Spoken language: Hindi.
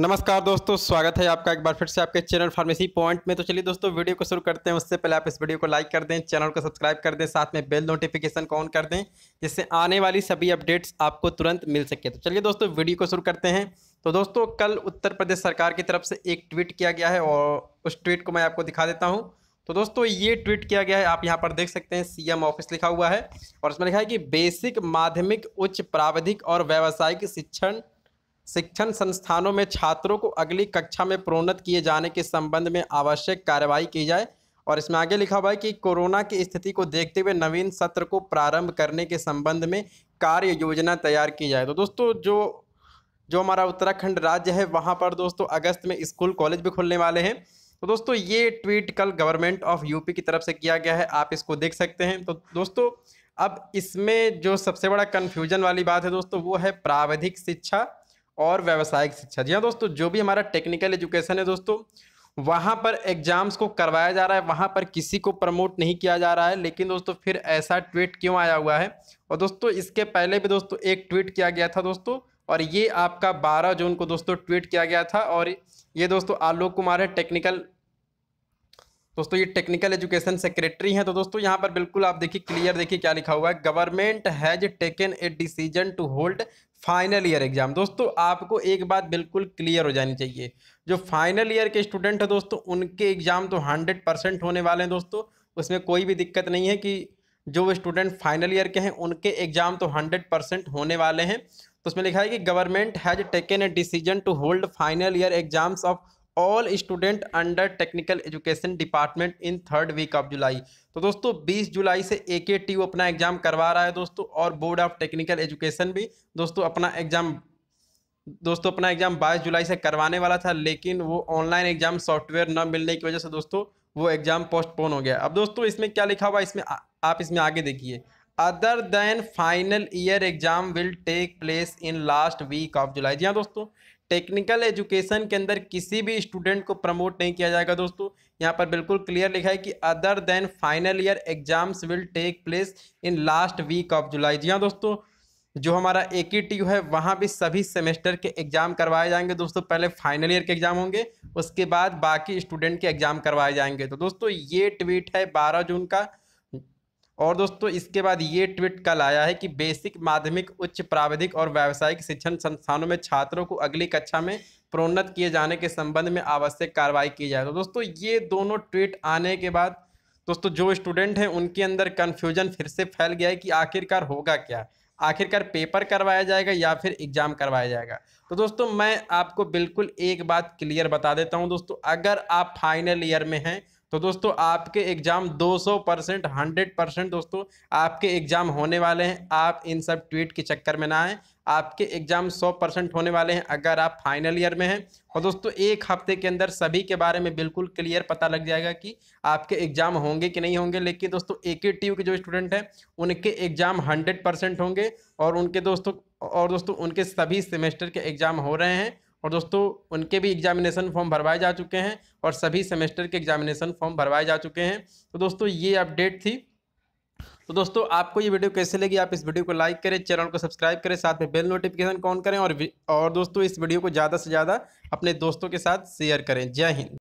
नमस्कार दोस्तों स्वागत है आपका एक बार फिर से आपके चैनल फार्मेसी पॉइंट में तो चलिए दोस्तों वीडियो को शुरू करते हैं उससे पहले आप इस वीडियो को लाइक कर दें चैनल को सब्सक्राइब कर दें साथ में बेल नोटिफिकेशन को ऑन कर दें जिससे आने वाली सभी अपडेट्स आपको तुरंत मिल सके तो चलिए दोस्तों वीडियो को शुरू करते हैं तो दोस्तों कल उत्तर प्रदेश सरकार की तरफ से एक ट्वीट किया गया है और उस ट्वीट को मैं आपको दिखा देता हूँ तो दोस्तों ये ट्वीट किया गया है आप यहाँ पर देख सकते हैं सीएम ऑफिस लिखा हुआ है और इसमें लिखा है कि बेसिक माध्यमिक उच्च प्राविधिक और व्यावसायिक शिक्षण शिक्षण संस्थानों में छात्रों को अगली कक्षा में प्रोन्नत किए जाने के संबंध में आवश्यक कार्रवाई की जाए और इसमें आगे लिखा हुआ है कि कोरोना की स्थिति को देखते हुए नवीन सत्र को प्रारंभ करने के संबंध में कार्य योजना तैयार की जाए तो दोस्तों जो जो हमारा उत्तराखंड राज्य है वहाँ पर दोस्तों अगस्त में स्कूल कॉलेज भी खुलने वाले हैं तो दोस्तों ये ट्वीट कल गवर्नमेंट ऑफ यूपी की तरफ से किया गया है आप इसको देख सकते हैं तो दोस्तों अब इसमें जो सबसे बड़ा कन्फ्यूजन वाली बात है दोस्तों वो है प्राविधिक शिक्षा और व्यावसायिक शिक्षा जी हाँ दोस्तों जो भी हमारा टेक्निकल एजुकेशन है दोस्तों वहाँ पर एग्जाम्स को करवाया जा रहा है वहाँ पर किसी को प्रमोट नहीं किया जा रहा है लेकिन दोस्तों फिर ऐसा ट्वीट क्यों आया हुआ है और दोस्तों इसके पहले भी दोस्तों एक ट्वीट किया गया था दोस्तों और ये आपका 12 जून को दोस्तों ट्वीट किया गया था और ये दोस्तों आलोक कुमार है टेक्निकल दोस्तों ये टेक्निकल एजुकेशन सेक्रेटरी हैं तो दोस्तों यहाँ पर बिल्कुल आप देखिए क्लियर देखिए क्या लिखा हुआ है government has taken a decision to hold final year exam दोस्तों आपको एक बात बिल्कुल क्लियर हो जानी चाहिए जो फाइनल ईयर के स्टूडेंट है दोस्तों उनके एग्जाम तो हंड्रेड होने वाले हैं दोस्तों उसमें कोई भी दिक्कत नहीं है कि जो स्टूडेंट फाइनल ईयर के हैं उनके एग्जाम तो हंड्रेड होने वाले हैं तो उसमें लिखा है कि government has taken a decision to hold final year exams of all student under technical education department in third week of July तो दोस्तों 20 जुलाई से ए के टी अपना एग्जाम करवा रहा है दोस्तों और बोर्ड ऑफ टेक्निकल एजुकेशन भी दोस्तों अपना एग्जाम दोस्तों अपना एग्जाम 22 जुलाई से करवाने वाला था लेकिन वो ऑनलाइन एग्जाम सॉफ्टवेयर न मिलने की वजह से दोस्तों वो एग्जाम पोस्टपोन हो गया अब दोस्तों इसमें क्या लिखा हुआ इसमें आ, आप इसमें आगे देखिए other than final year exam will take place in last week of July जी हाँ दोस्तों टेक्निकल एजुकेशन के अंदर किसी भी स्टूडेंट को प्रमोट नहीं किया जाएगा दोस्तों यहाँ पर बिल्कुल क्लियर लिखा है कि other than final year exams will take place in last week of July जी हाँ दोस्तों जो हमारा ए की टी है वहाँ भी सभी सेमेस्टर के एग्ज़ाम करवाए जाएंगे दोस्तों पहले फाइनल ईयर के एग्ज़ाम होंगे उसके बाद बाकी स्टूडेंट के एग्ज़ाम करवाए जाएंगे तो दोस्तों ये ट्वीट है बारह जून का और दोस्तों इसके बाद ये ट्वीट कल आया है कि बेसिक माध्यमिक उच्च प्राविधिक और व्यावसायिक शिक्षण संस्थानों में छात्रों को अगली कक्षा में प्रोन्नत किए जाने के संबंध में आवश्यक कार्रवाई की जाए तो दोस्तों ये दोनों ट्वीट आने के बाद दोस्तों जो स्टूडेंट हैं उनके अंदर कन्फ्यूजन फिर से फैल गया है कि आखिरकार होगा क्या आखिरकार पेपर करवाया जाएगा या फिर एग्ज़ाम करवाया जाएगा तो दोस्तों मैं आपको बिल्कुल एक बात क्लियर बता देता हूँ दोस्तों अगर आप फाइनल ईयर में हैं तो दोस्तों आपके एग्ज़ाम 200 परसेंट हंड्रेड परसेंट दोस्तों आपके एग्ज़ाम होने वाले हैं आप इन सब ट्वीट के चक्कर में ना आए आपके एग्ज़ाम 100 परसेंट होने वाले हैं अगर आप फाइनल ईयर में हैं और दोस्तों एक हफ्ते के अंदर सभी के बारे में बिल्कुल क्लियर पता लग जाएगा कि आपके एग्ज़ाम होंगे कि नहीं होंगे लेकिन दोस्तों एक ही टी के जो स्टूडेंट हैं उनके एग्ज़ाम हंड्रेड होंगे और उनके दोस्तों और दोस्तों उनके सभी सेमेस्टर के एग्ज़ाम हो रहे हैं और दोस्तों उनके भी एग्जामिनेशन फॉर्म भरवाए जा चुके हैं और सभी सेमेस्टर के एग्जामिनेशन फॉर्म भरवाए जा चुके हैं तो दोस्तों ये अपडेट थी तो दोस्तों आपको ये वीडियो कैसे लगी आप इस वीडियो को लाइक करें चैनल को सब्सक्राइब करें साथ में बेल नोटिफिकेशन ऑन करें और और दोस्तों इस वीडियो को ज़्यादा से ज़्यादा अपने दोस्तों के साथ शेयर करें जय हिंद